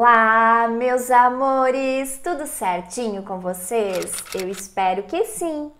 Olá, meus amores! Tudo certinho com vocês? Eu espero que sim!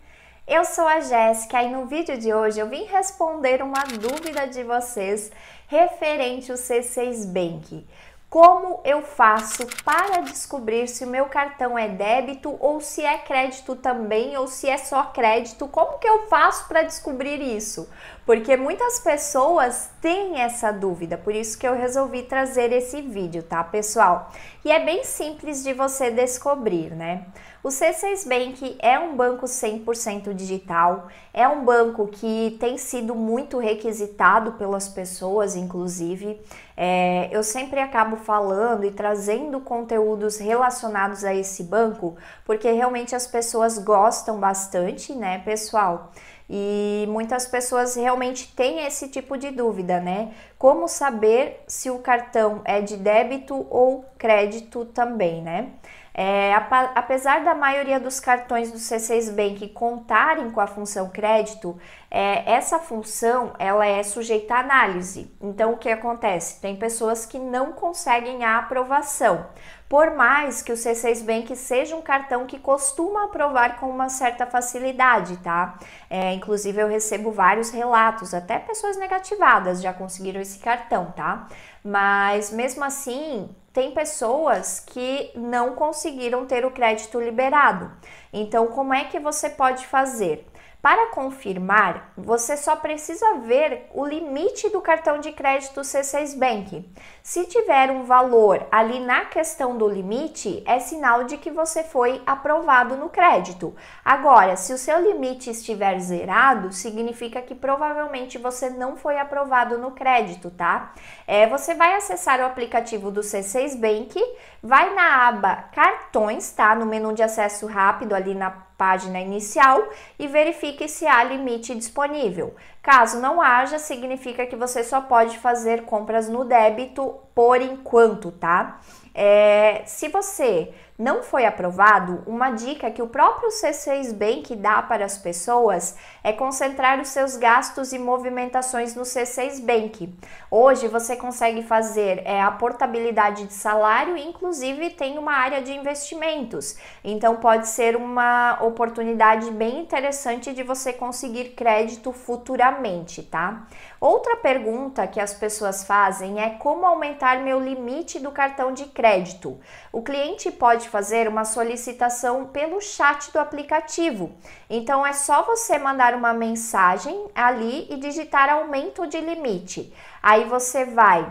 Eu sou a Jéssica e no vídeo de hoje eu vim responder uma dúvida de vocês referente ao C6 Bank. Como eu faço para descobrir se o meu cartão é débito ou se é crédito também ou se é só crédito? Como que eu faço para descobrir isso? Porque muitas pessoas têm essa dúvida, por isso que eu resolvi trazer esse vídeo, tá, pessoal? E é bem simples de você descobrir, né? O C6 Bank é um banco 100% digital, é um banco que tem sido muito requisitado pelas pessoas, inclusive. É, eu sempre acabo falando e trazendo conteúdos relacionados a esse banco, porque realmente as pessoas gostam bastante, né, pessoal? E muitas pessoas realmente têm esse tipo de dúvida, né? Como saber se o cartão é de débito ou crédito também, né? É, apesar da maioria dos cartões do C6 Bank contarem com a função crédito, é, essa função ela é sujeita à análise. Então, o que acontece? Tem pessoas que não conseguem a aprovação. Por mais que o C6 Bank seja um cartão que costuma aprovar com uma certa facilidade, tá? É, inclusive, eu recebo vários relatos, até pessoas negativadas já conseguiram esse cartão, tá? Mas mesmo assim, tem pessoas que não conseguiram ter o crédito liberado. Então, como é que você pode fazer? Para confirmar, você só precisa ver o limite do cartão de crédito C6 Bank. Se tiver um valor ali na questão do limite, é sinal de que você foi aprovado no crédito. Agora, se o seu limite estiver zerado, significa que provavelmente você não foi aprovado no crédito, tá? É, você vai acessar o aplicativo do C6 Bank vai na aba Cartões, tá? No menu de acesso rápido ali na página inicial e verifique se há limite disponível. Caso não haja, significa que você só pode fazer compras no débito por enquanto, tá? É, se você não foi aprovado, uma dica que o próprio C6 Bank dá para as pessoas é concentrar os seus gastos e movimentações no C6 Bank. Hoje você consegue fazer é, a portabilidade de salário, inclusive tem uma área de investimentos. Então pode ser uma oportunidade bem interessante de você conseguir crédito futuramente diariamente, tá? Outra pergunta que as pessoas fazem é como aumentar meu limite do cartão de crédito. O cliente pode fazer uma solicitação pelo chat do aplicativo. Então é só você mandar uma mensagem ali e digitar aumento de limite. Aí você vai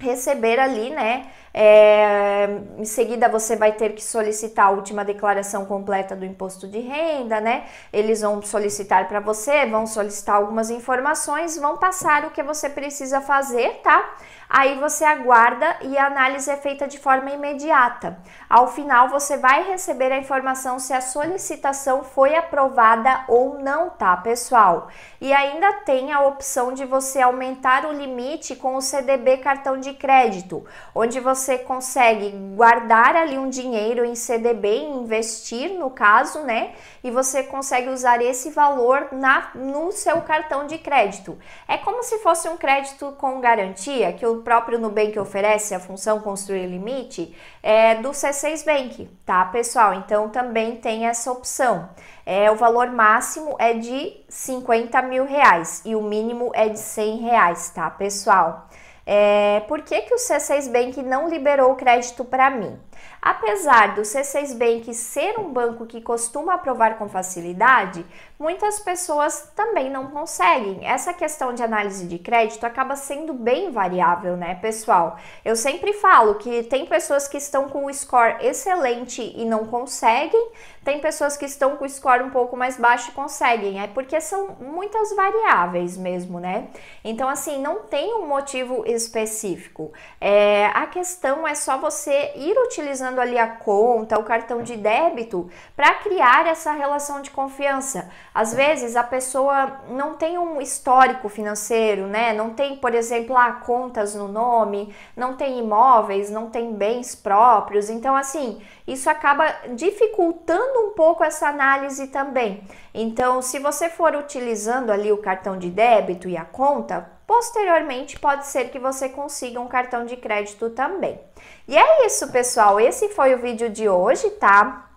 receber ali, né, é, em seguida, você vai ter que solicitar a última declaração completa do imposto de renda, né? Eles vão solicitar para você, vão solicitar algumas informações, vão passar o que você precisa fazer, tá? Aí você aguarda e a análise é feita de forma imediata. Ao final, você vai receber a informação se a solicitação foi aprovada ou não, tá, pessoal? E ainda tem a opção de você aumentar o limite com o CDB cartão de crédito, onde você você consegue guardar ali um dinheiro em CDB, investir no caso, né? E você consegue usar esse valor na, no seu cartão de crédito. É como se fosse um crédito com garantia que o próprio Nubank oferece, a função construir limite, é do C6 Bank, tá, pessoal? Então também tem essa opção. É, o valor máximo é de 50 mil reais e o mínimo é de 100 reais, tá, pessoal? É, por que, que o C6 Bank não liberou o crédito para mim? Apesar do C6 Bank ser um banco que costuma aprovar com facilidade, muitas pessoas também não conseguem. Essa questão de análise de crédito acaba sendo bem variável, né, pessoal? Eu sempre falo que tem pessoas que estão com o score excelente e não conseguem, tem pessoas que estão com o score um pouco mais baixo e conseguem. É porque são muitas variáveis mesmo, né? Então, assim, não tem um motivo específico. É, a questão é só você ir utilizando ali a conta, o cartão de débito, para criar essa relação de confiança. Às vezes a pessoa não tem um histórico financeiro, né? Não tem, por exemplo, ah, contas no nome, não tem imóveis, não tem bens próprios. Então, assim, isso acaba dificultando um pouco essa análise também. Então, se você for utilizando ali o cartão de débito e a conta, Posteriormente, pode ser que você consiga um cartão de crédito também. E é isso, pessoal. Esse foi o vídeo de hoje, tá?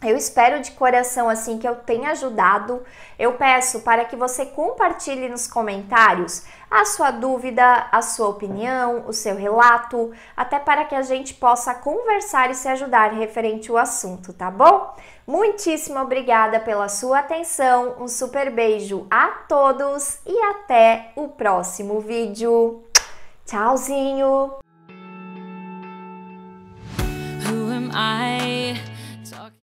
Eu espero de coração assim que eu tenha ajudado. Eu peço para que você compartilhe nos comentários a sua dúvida, a sua opinião, o seu relato, até para que a gente possa conversar e se ajudar referente ao assunto, tá bom? Muitíssimo obrigada pela sua atenção. Um super beijo a todos e até o próximo vídeo. Tchauzinho.